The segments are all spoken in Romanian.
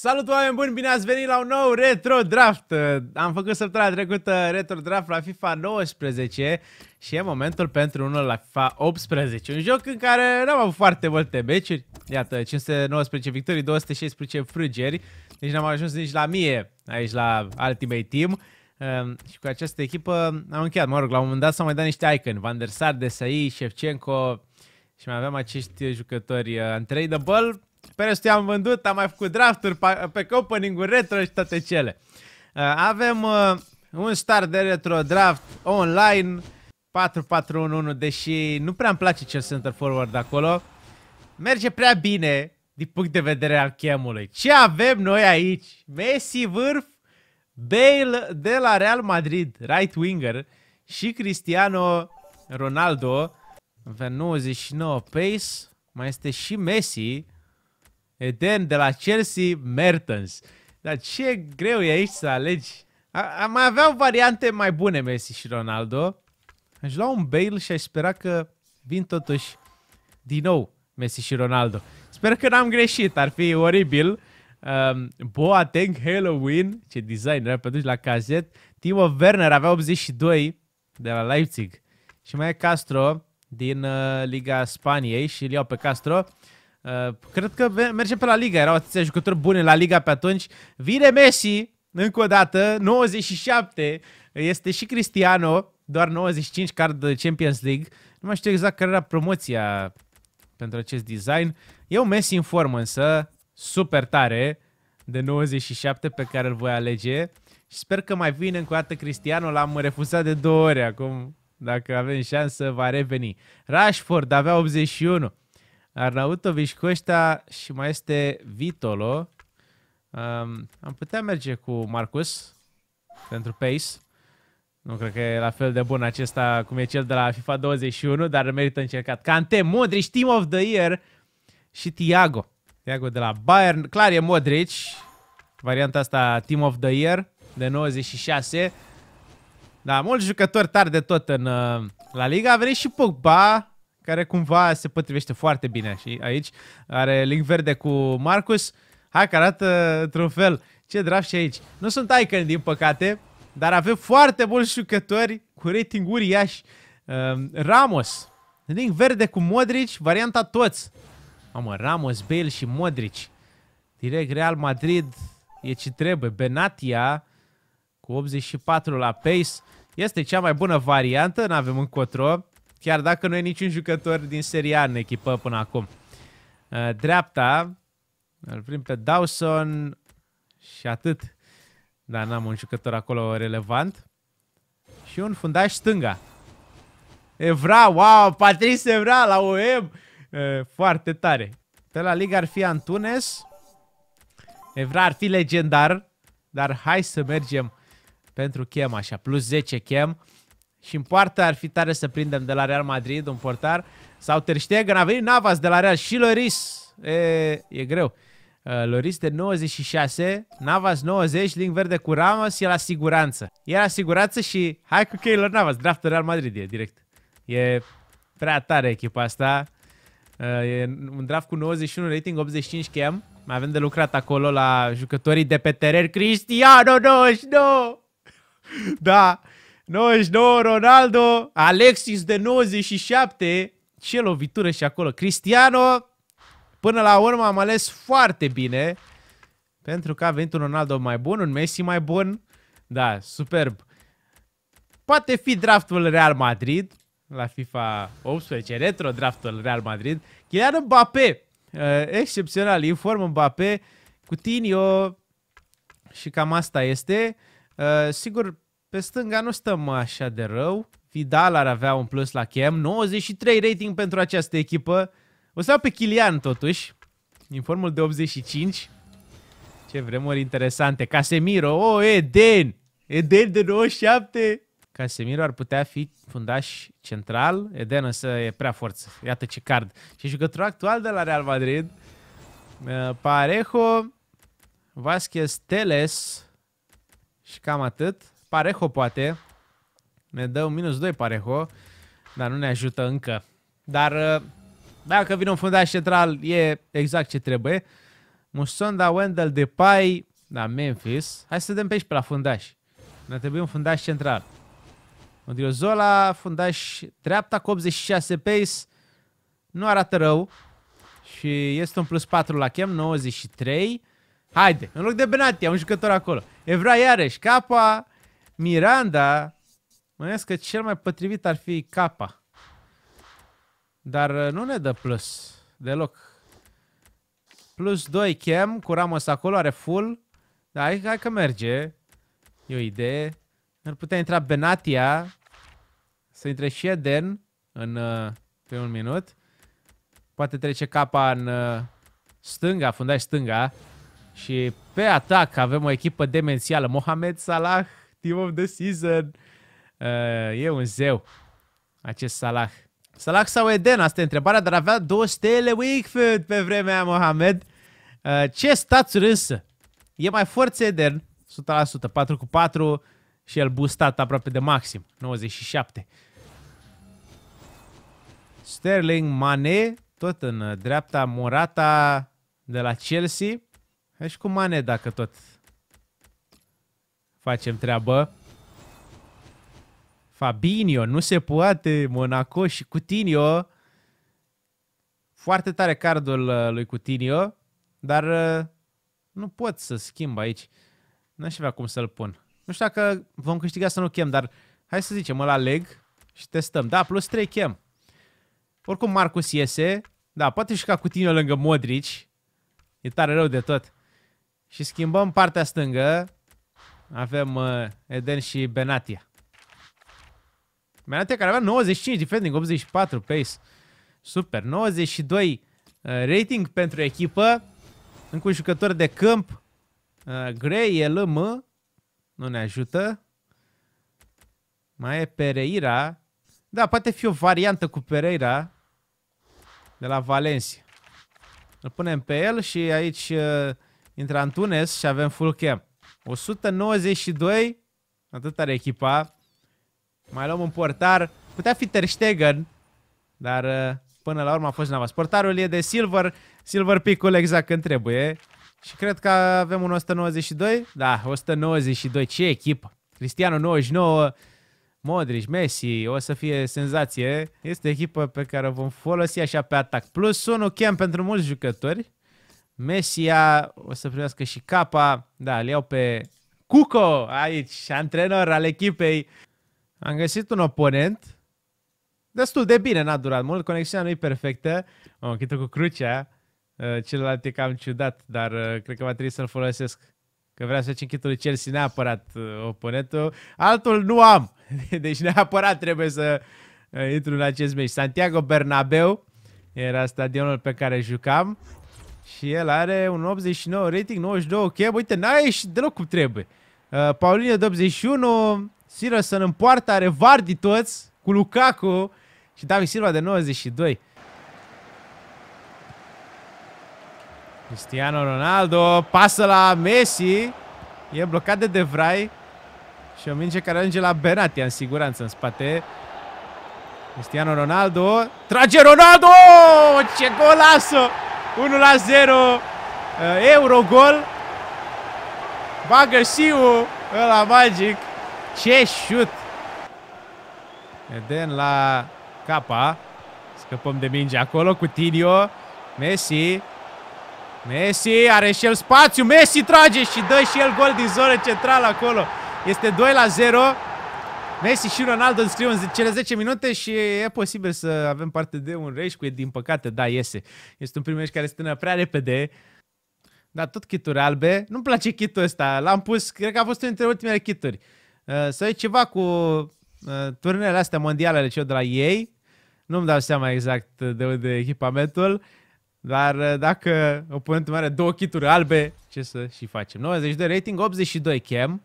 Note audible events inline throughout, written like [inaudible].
Salut oameni buni, bine ați venit la un nou Retro Draft! Am făcut săptămâna trecută Retro Draft la FIFA 19 și e momentul pentru unul la FIFA 18. Un joc în care n-am avut foarte multe meciuri. Iată, 519 victorii, 216 frâgeri. Deci n-am ajuns nici la mie aici la Ultimate Team. Ehm, și cu această echipă am încheiat, mă rog, la un moment dat s-au mai dat niște icon, Van der Sar, Desai, Shevchenko și mai aveam acești jucători uh, eh, untradeable. Perez i-am vândut, am mai făcut drafturi pe, opening retro și toate cele. Uh, avem uh, un star de retro draft online 4-4-1-1, deși nu prea îmi place cel center forward acolo. Merge prea bine din punct de vedere al chemului. Ce avem noi aici? Messi vârf, Bale de la Real Madrid, right winger și Cristiano Ronaldo Avem 99 pace, mai este și Messi Eden de la Chelsea, Mertens. Dar ce greu e aici să alegi. A, a, mai aveau variante mai bune Messi și Ronaldo. Aș lua un Bale și aș spera că vin totuși din nou Messi și Ronaldo. Sper că n-am greșit, ar fi oribil. Um, Boateng, Halloween, ce design era pe la cazet. Timo Werner avea 82 de la Leipzig. Și mai e Castro din uh, Liga Spaniei și îl iau pe Castro. Uh, cred că merge pe la Liga. Erau atâția jucători bune la Liga pe atunci. Vine Messi, încă o dată, 97. Este și Cristiano, doar 95 card de Champions League. Nu mai știu exact care era promoția pentru acest design. Eu Messi în formă însă, super tare, de 97 pe care îl voi alege. Și sper că mai vine încă o dată Cristiano, l-am refuzat de două ori acum. Dacă avem șansă, va reveni. Rashford avea 81. Arnautovici cu ăștia și mai este Vitolo. Um, am putea merge cu Marcus pentru pace. Nu cred că e la fel de bun acesta cum e cel de la FIFA 21, dar merită încercat. Cante, Modric, Team of the Year și Tiago. Tiago de la Bayern. Clar e Modric. Varianta asta Team of the Year de 96. Da, mulți jucători tari de tot în uh, La Liga. A venit și Pogba, care cumva se potrivește foarte bine și aici are link verde cu Marcus. Hai că arată într-un fel. Ce draft și aici. Nu sunt icon din păcate, dar avem foarte mulți jucători cu rating uriaș. Uh, Ramos, link verde cu Modric, varianta toți. Mamă, Ramos, Bale și Modric. Direct Real Madrid e ce trebuie. Benatia cu 84 la pace. Este cea mai bună variantă, n avem încotro. Chiar dacă nu e niciun jucător din Serie A în echipă până acum. Uh, dreapta, îl prim pe Dawson și atât. Dar n-am un jucător acolo relevant. Și un fundaș stânga. Evra, wow, Patrice Evra la OM. Uh, foarte tare. Pe la Liga ar fi Antunes. Evra ar fi legendar. Dar hai să mergem pentru chem așa. Plus 10 chem. Și în poartă ar fi tare să prindem de la Real Madrid un portar. Sau Ter Stegen, a venit Navas de la Real și Loris. E, e greu. Uh, Loris de 96, Navas 90, link verde cu Ramos, e la siguranță. E la siguranță și hai cu Keylor Navas, draftul Real Madrid e direct. E prea tare echipa asta. Uh, e un draft cu 91 rating, 85 chem. Mai avem de lucrat acolo la jucătorii de pe teren. Cristiano 99! [laughs] da, 99 Ronaldo, Alexis de 97, ce lovitură și acolo. Cristiano, până la urmă am ales foarte bine, pentru că a venit un Ronaldo mai bun, un Messi mai bun. Da, superb. Poate fi draftul Real Madrid, la FIFA 18, retro draftul Real Madrid. Kylian Mbappé, eh, excepțional, inform Mbappé, Coutinho și cam asta este. Eh, sigur, pe stânga nu stăm așa de rău. Vidal ar avea un plus la chem. 93 rating pentru această echipă. O să iau pe Kilian totuși. Din formul de 85. Ce vremuri interesante. Casemiro. O, oh, Eden! Eden de 97! Casemiro ar putea fi fundaș central. Eden însă e prea forță. Iată ce card. Și jucătorul actual de la Real Madrid. Uh, Parejo. Vasquez Teles. Și cam atât. Parejo poate. Ne dă un minus 2 Parejo. Dar nu ne ajută încă. Dar uh, dacă vine un fundaș central, e exact ce trebuie. Musonda, Wendell, Depay, da, Memphis. Hai să dăm pe aici pe la fundaș. Ne trebuie un fundaș central. Odriozola, fundaș dreapta cu 86 pace. Nu arată rău. Și este un plus 4 la chem, 93. Haide, în loc de benatia un jucător acolo. Evra iarăși, capa, Miranda, mă gândesc că cel mai potrivit ar fi capa. Dar uh, nu ne dă plus deloc. Plus 2 chem cu Ramos acolo, are full. Da, hai, hai că merge. E o idee. Ar putea intra Benatia. Să intre și Eden în, uh, pe un minut. Poate trece capa în uh, stânga, fundaș stânga. Și pe atac avem o echipă demențială. Mohamed Salah Team of the Season. Uh, e un zeu, acest Salah. Salah sau Eden? Asta e întrebarea, dar avea două stele Wakefield pe vremea Mohamed. Uh, ce stați râsă? E mai forță Eden, 100%, 4 cu 4 și el boostat aproape de maxim, 97. Sterling, Mane, tot în dreapta, Morata de la Chelsea. Și cu Mane dacă tot facem treabă. Fabinho, nu se poate, Monaco și Coutinho. Foarte tare cardul uh, lui Coutinho, dar uh, nu pot să schimb aici. Nu aș avea cum să-l pun. Nu știu dacă vom câștiga să nu chem, dar hai să zicem, îl aleg și testăm. Da, plus 3 chem. Oricum Marcus iese. Da, poate și ca Coutinho lângă Modric. E tare rău de tot. Și schimbăm partea stângă. Avem uh, Eden și Benatia. Benatia care avea 95 defending, 84 pace. Super. 92 uh, rating pentru echipă. Încă un jucător de câmp. Uh, Gray, LM. Nu ne ajută. Mai e Pereira. Da, poate fi o variantă cu Pereira. De la Valencia. Îl punem pe el și aici uh, intră Antunes și avem full camp. 192. Atât are echipa. Mai luăm un portar. Putea fi Ter Stegen, dar uh, până la urmă a fost Navas. Portarul e de silver, silver picul exact când trebuie. Și cred că avem un 192. Da, 192. Ce echipă! Cristiano 99, Modric, Messi, o să fie senzație. Este echipă pe care o vom folosi așa pe atac. Plus 1 chem pentru mulți jucători. Mesia, o să primească și capa. Da, le iau pe Cuco aici, antrenor al echipei. Am găsit un oponent destul de bine, n-a durat mult, conexiunea nu e perfectă. Am închis cu crucea, uh, celălalt e cam ciudat, dar uh, cred că va trebui să-l folosesc. Că vrea să-și lui Chelsea neapărat uh, oponentul. Altul nu am, [laughs] deci neapărat trebuie să intru în acest meci. Santiago Bernabeu era stadionul pe care jucam. Și el are un 89 rating, 92 chem. Uite, n-a ieșit deloc cum trebuie. Uh, Paulinho de 81, să în poartă, are Vardy toți, cu Lukaku și David Silva de 92. Cristiano Ronaldo pasă la Messi. E blocat de De Vrij. Și o minge care ajunge la Benatia în siguranță în spate. Cristiano Ronaldo. Trage Ronaldo! Ce golasă! 1 la 0. Eh, Eurogol. Bagă Siu ăla magic. Ce șut! Eden la capa. Scăpăm de minge acolo cu Tinio. Messi. Messi are și el spațiu. Messi trage și dă și el gol din zonă centrală acolo. Este 2 la 0. Messi și Ronaldo înscriu în cele 10 minute și e posibil să avem parte de un race cu e din păcate, da, iese. Este un primești care stână prea repede, dar tot kituri albe. Nu-mi place kitul ăsta, l-am pus, cred că a fost unul dintre ultimele kituri. Uh, să e ceva cu uh, turnele astea mondiale ale celor de la ei. Nu-mi dau seama exact de unde e echipamentul, dar uh, dacă oponentul are două kituri albe, ce să și facem? de rating, 82 chem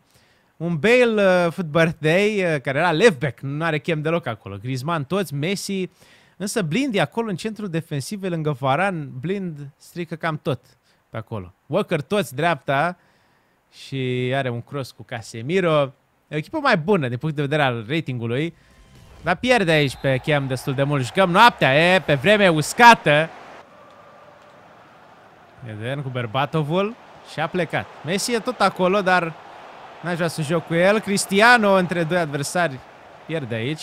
un Bale uh, Foot Birthday, uh, care era left back nu are chem deloc acolo. Griezmann toți, Messi, însă Blind e acolo în centrul defensiv, lângă Varan, Blind strică cam tot pe acolo. Walker toți dreapta și are un cross cu Casemiro. E o echipă mai bună din punct de vedere al ratingului, dar pierde aici pe chem destul de mult. Jucăm noaptea, e pe vreme uscată. Eden cu Berbatovul și a plecat. Messi e tot acolo, dar N-aș vrea să joc cu el. Cristiano între doi adversari pierde aici.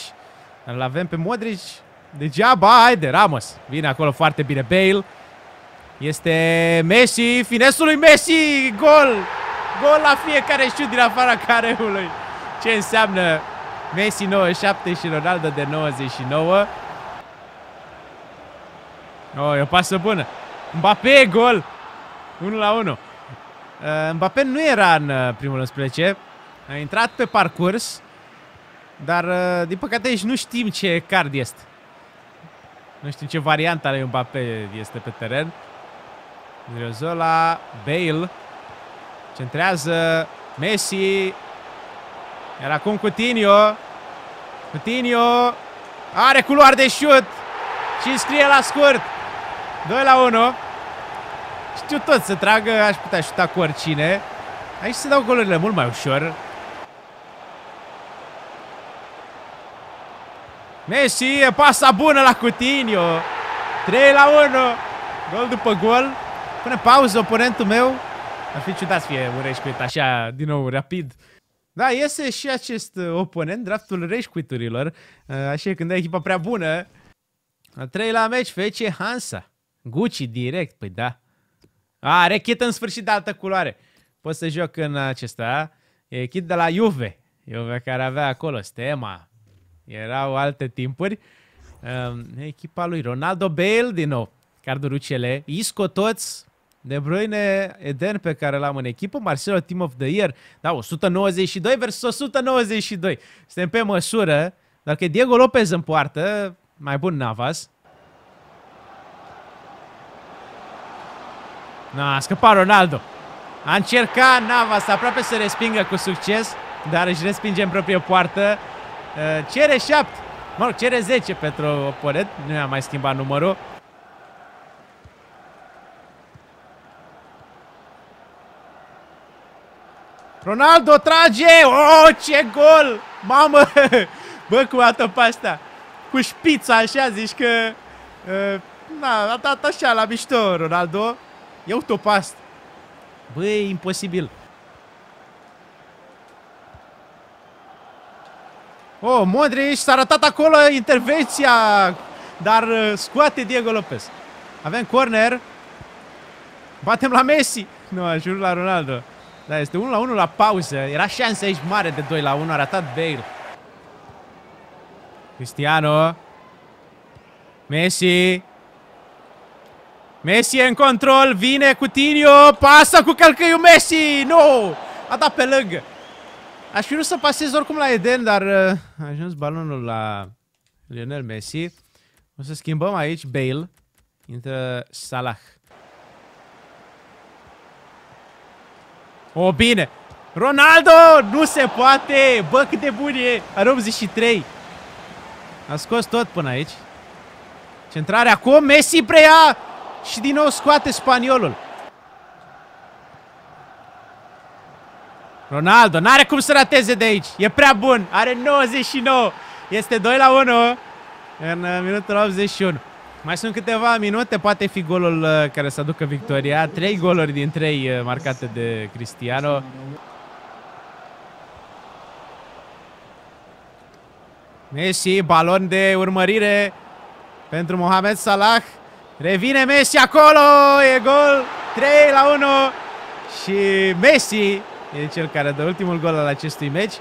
Îl avem pe Modric. Degeaba, haide, Ramos. Vine acolo foarte bine Bale. Este Messi, finesul lui Messi, gol! Gol la fiecare șut din afara careului. Ce înseamnă Messi 97 și Ronaldo de 99. Oh, e o pasă bună. Mbappé, gol! 1 la 1. Eh, Mbappé nu era în eh, primul 11, a intrat pe parcurs, dar eh, din păcate aici nu știm ce card este. Nu știm ce variantă are Mbappé este pe teren. Riozola, Bale, centrează Messi, iar acum Coutinho, Coutinho are culoare de șut și scrie la scurt. 2 la 1. Știu tot să tragă, aș putea șuta cu oricine. Aici se dau golurile mult mai ușor. Messi, e pasa bună la Coutinho. 3 la 1. Gol după gol. Pune pauză oponentul meu. Ar fi ciudat să fie un reșcuit așa, din nou, rapid. Da, iese și acest uh, oponent, draftul reșcuiturilor. Uh, așa când e echipa prea bună. Al treilea meci, fece Hansa. Gucci direct, păi da. A, are kit în sfârșit de altă culoare. Pot să joc în acesta. E kit de la Juve. Juve care avea acolo stema. Erau alte timpuri. Uh, echipa lui Ronaldo Bale din nou. Cardurucele, Isco toți, De Bruyne, Eden pe care l-am în echipă, Marcelo Team of the Year. Da, 192 versus 192. Suntem pe măsură. Dacă Diego Lopez în poartă, mai bun Navas. No, a scăpat Ronaldo. A încercat Navas, aproape să respingă cu succes, dar își respinge în proprie poartă. Uh, cere 7, mă rog, cere 10 pentru Polet. Nu i-a mai schimbat numărul. Ronaldo trage! Oh, ce gol! Mamă! Bă, cum a tăpat asta? Cu șpița așa, zici că... Uh, na, a dat așa la mișto Ronaldo. Ia autopast. Băi, imposibil. Oh, Modric s-a ratat acolo intervenția, dar uh, scoate Diego Lopez. Avem corner. Batem la Messi. Nu, a jurat la Ronaldo. Da, este 1 la 1 la pauză. Era șansa aici mare de 2 la 1. A ratat Bale. Cristiano. Messi. Messi e în control, vine Coutinho, pasă cu călcâiul Messi, nu! A dat pe lângă. Aș fi vrut să pasez oricum la Eden, dar uh, a ajuns balonul la Lionel Messi. O să schimbăm aici Bale, intră Salah. O, bine! Ronaldo! Nu se poate! Bă, cât de bun e! Are 83! A scos tot până aici. Centrarea acum, Messi preia! și din nou scoate spaniolul. Ronaldo n-are cum să rateze de aici. E prea bun. Are 99. Este 2 la 1 în uh, minutul 81. Mai sunt câteva minute, poate fi golul uh, care să aducă victoria. Trei goluri din 3 uh, marcate de Cristiano. Messi, balon de urmărire pentru Mohamed Salah. Revine Messi acolo, e gol, 3 la 1 și Messi e cel care dă ultimul gol al acestui meci.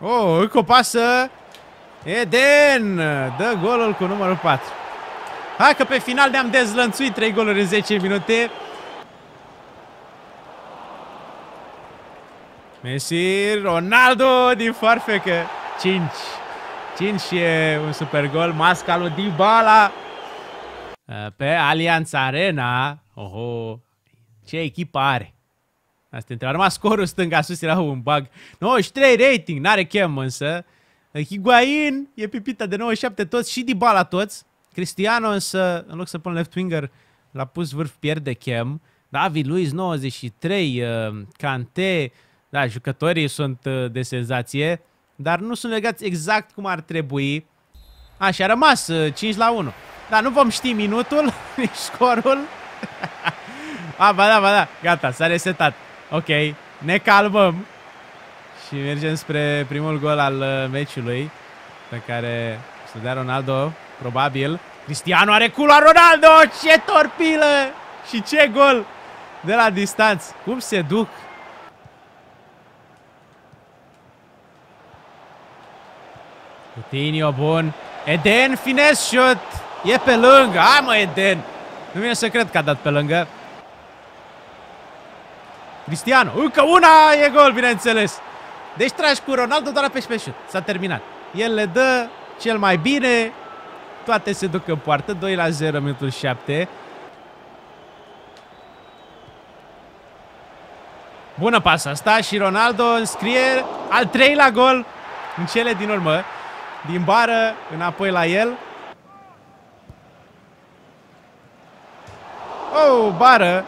Oh, încă o pasă. Eden dă golul cu numărul 4. Hai că pe final ne-am dezlănțuit 3 goluri în 10 minute. Messi, Ronaldo din farfecă. 5 5 și e un super gol. Masca lui Dybala uh, pe Allianz Arena. Oho, ce echipă are? Asta e întrebarea. scorul stânga sus era un bug. 93 rating, n-are chem însă. Higuain e pipita de 97 toți și Dybala toți. Cristiano însă, în loc să pun left winger, l-a pus vârf, pierde chem. David Luiz 93, uh, Kante, da, jucătorii sunt uh, de senzație. Dar nu sunt legați exact cum ar trebui. așa a rămas 5 uh, la 1. Dar nu vom ști minutul, [laughs] nici scorul. [laughs] a, ba da, ba da. Gata, s-a resetat. Ok, ne calmăm. Și mergem spre primul gol al uh, meciului. Pe care să dea Ronaldo, probabil. Cristiano are culoa Ronaldo! Ce torpilă! Și ce gol! De la distanță. Cum se duc Coutinho, bun. Eden, finesse shot. E pe lângă. Hai mă, Eden. Nu vine să cred că a dat pe lângă. Cristiano. Încă una e gol, bineînțeles. Deci tragi cu Ronaldo doar pe șut. S-a terminat. El le dă cel mai bine. Toate se duc în poartă. 2 la 0, minutul 7. Bună pasă asta și Ronaldo înscrie al treilea gol în cele din urmă din bară, înapoi la el. Oh, bară!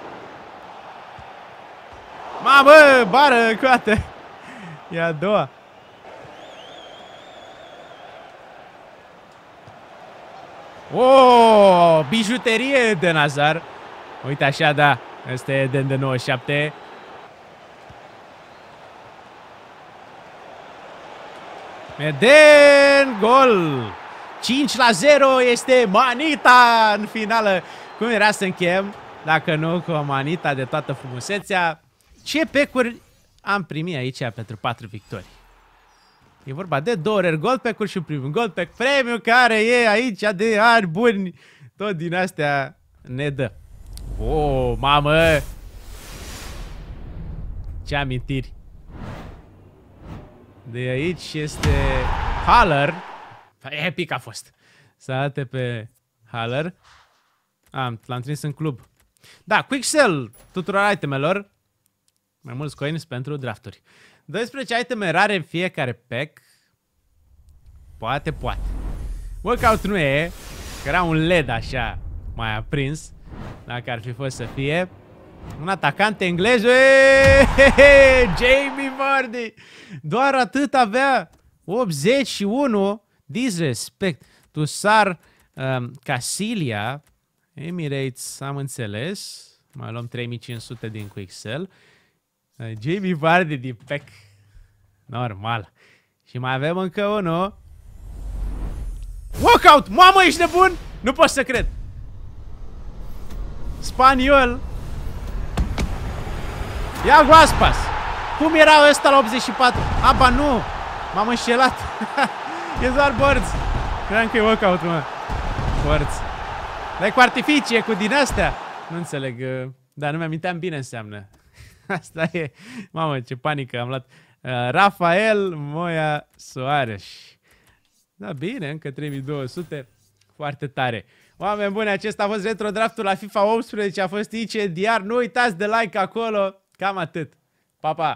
Mamă, bară, coate! E a doua. Oh, bijuterie de Nazar. Uite așa, da, este Eden de 97. Medel! în gol. 5 la 0 este Manita în finală. Cum era să încheiem? Dacă nu, cu Manita de toată frumusețea. Ce pecuri am primit aici pentru 4 victorii. E vorba de două ori gol pe și un gol pe premiu care e aici de ani buni. Tot din astea ne dă. O, oh, mamă! Ce amintiri! De aici este Haller. Epic a fost. Să arate pe Haller. Am, l-am trimis în club. Da, quick sell tuturor itemelor. Mai mulți coins pentru drafturi. 12 iteme rare în fiecare pack. Poate, poate. Workout nu e, că era un LED așa mai aprins, dacă ar fi fost să fie. Un atacant englez, [laughs] Jamie Vardy! Doar atât avea 81, disrespect. Tu sar um, Casilia, Emirates, am înțeles. Mai luăm 3500 din Quixel. Uh, Jamie Vardy din PEC. Normal. Și mai avem încă unul. Walkout! Mamă, ești nebun? Nu pot să cred. Spaniol. Ia Guaspas. Cum erau ăsta la 84? Aba nu. M-am înșelat. [laughs] e doar Birds. Credeam că e workout, mă. Birds. Dar cu artificii, cu din astea. Nu înțeleg. Uh, Dar nu mi-aminteam bine înseamnă. [laughs] Asta e. Mamă, ce panică am luat. Uh, Rafael Moia Soares. Da, bine, încă 3200. Foarte tare. Oameni buni, acesta a fost retro draftul la FIFA 18, a fost ICDR. Nu uitați de like acolo. Cam atât. Pa, pa!